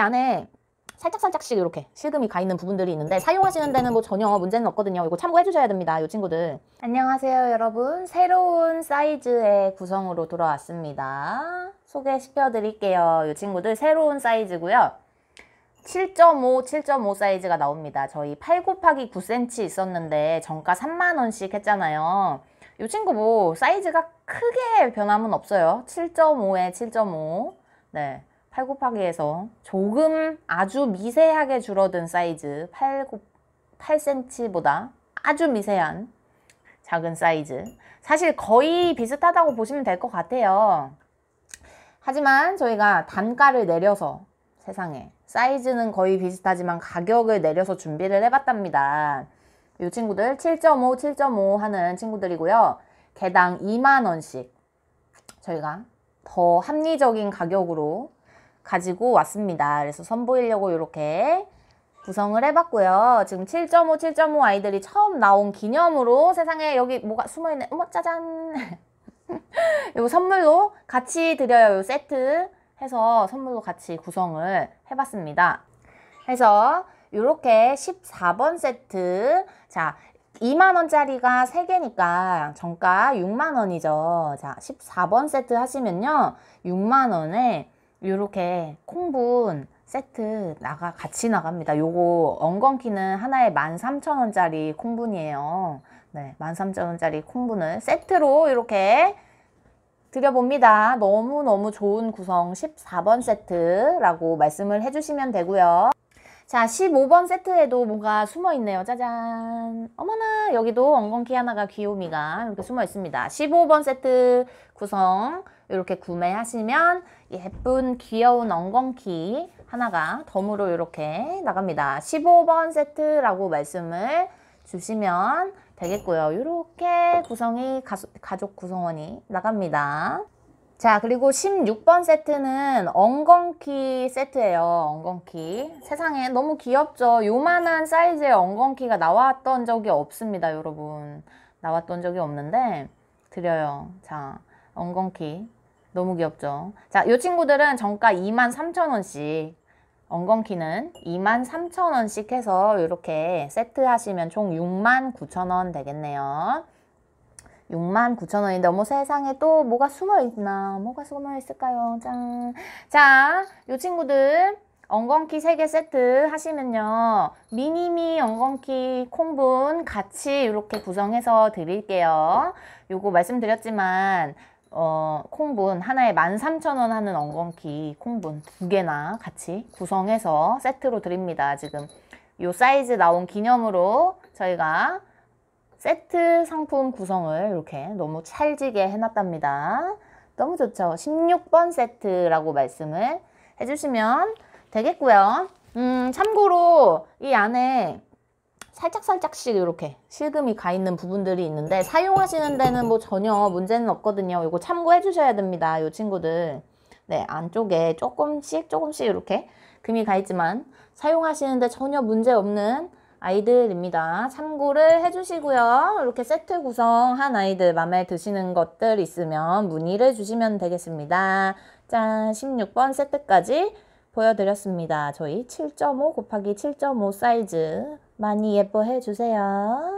안에 살짝살짝씩 이렇게 실금이 가 있는 부분들이 있는데 사용하시는 데는 뭐 전혀 문제는 없거든요. 이거 참고해 주셔야 됩니다. 이 친구들. 안녕하세요 여러분. 새로운 사이즈의 구성으로 돌아왔습니다. 소개시켜 드릴게요. 이 친구들 새로운 사이즈고요. 7.5, 7.5 사이즈가 나옵니다. 저희 8 곱하기 9cm 있었는데 정가 3만원씩 했잖아요. 이 친구 뭐 사이즈가 크게 변함은 없어요. 7.5에 7.5. 네. 8 곱하기 해서 조금 아주 미세하게 줄어든 사이즈 8, 8cm보다 아주 미세한 작은 사이즈 사실 거의 비슷하다고 보시면 될 것 같아요 하지만 저희가 단가를 내려서 세상에 사이즈는 거의 비슷하지만 가격을 내려서 준비를 해봤답니다 이 친구들 7.5, 7.5 하는 친구들이고요 개당 2만원씩 저희가 더 합리적인 가격으로 가지고 왔습니다. 그래서 선보이려고 이렇게 구성을 해봤고요. 지금 7.5, 7.5 아이들이 처음 나온 기념으로 세상에 여기 뭐가 숨어있네. 어머 짜잔! 이거 선물로 같이 드려요. 이 세트 해서 선물로 같이 구성을 해봤습니다. 해서 이렇게 14번 세트 자 2만원짜리가 3개니까 정가 6만원이죠. 자 14번 세트 하시면요. 6만원에 이렇게 콩분 세트 나가 같이 나갑니다. 요거 엉겅키는 하나에 13,000원짜리 콩분이에요. 네, 13,000원짜리 콩분을 세트로 이렇게 드려봅니다. 너무너무 좋은 구성 14번 세트라고 말씀을 해주시면 되고요. 자, 15번 세트에도 뭐가 숨어 있네요. 짜잔. 어머나, 여기도 엉겅키 하나가 귀요미가 이렇게 숨어 있습니다. 15번 세트 구성 이렇게 구매하시면 예쁜 귀여운 엉겅키 하나가 덤으로 이렇게 나갑니다. 15번 세트라고 말씀을 주시면 되겠고요. 이렇게 구성이 가족 구성원이 나갑니다. 자 그리고 16번 세트는 엉겅퀴 세트예요 엉겅퀴 세상에 너무 귀엽죠 요만한 사이즈의 엉겅퀴가 나왔던 적이 없습니다 여러분 나왔던 적이 없는데 드려요 자엉겅퀴 너무 귀엽죠 자요 친구들은 정가 23,000원씩 엉겅퀴는 23,000원씩 해서 이렇게 세트 하시면 총 69,000원 되겠네요 6만 9천 원인데 어머 세상에 또 뭐가 숨어 있나 뭐가 숨어 있을까요 짠자요 친구들 엉겅퀴 3개 세트 하시면요 미니미 엉겅퀴 콩분 같이 이렇게 구성해서 드릴게요 요거 말씀드렸지만 어, 콩분 하나에 13,000원 하는 엉겅퀴 콩분 두 개나 같이 구성해서 세트로 드립니다. 지금 요 사이즈 나온 기념으로 저희가 세트 상품 구성을 이렇게 너무 찰지게 해놨답니다. 너무 좋죠? 16번 세트라고 말씀을 해주시면 되겠고요. 음, 참고로 이 안에 살짝살짝씩 이렇게 실금이 가 있는 부분들이 있는데 사용하시는 데는 뭐 전혀 문제는 없거든요. 이거 참고해 주셔야 됩니다. 이 친구들. 네, 안쪽에 조금씩 조금씩 이렇게 금이 가 있지만 사용하시는데 전혀 문제 없는 아이들입니다. 참고를 해주시고요. 이렇게 세트 구성한 아이들 마음에 드시는 것들 있으면 문의를 주시면 되겠습니다. 짠 16번 세트까지 보여드렸습니다. 저희 7.5 곱하기 7.5 사이즈 많이 예뻐해 주세요.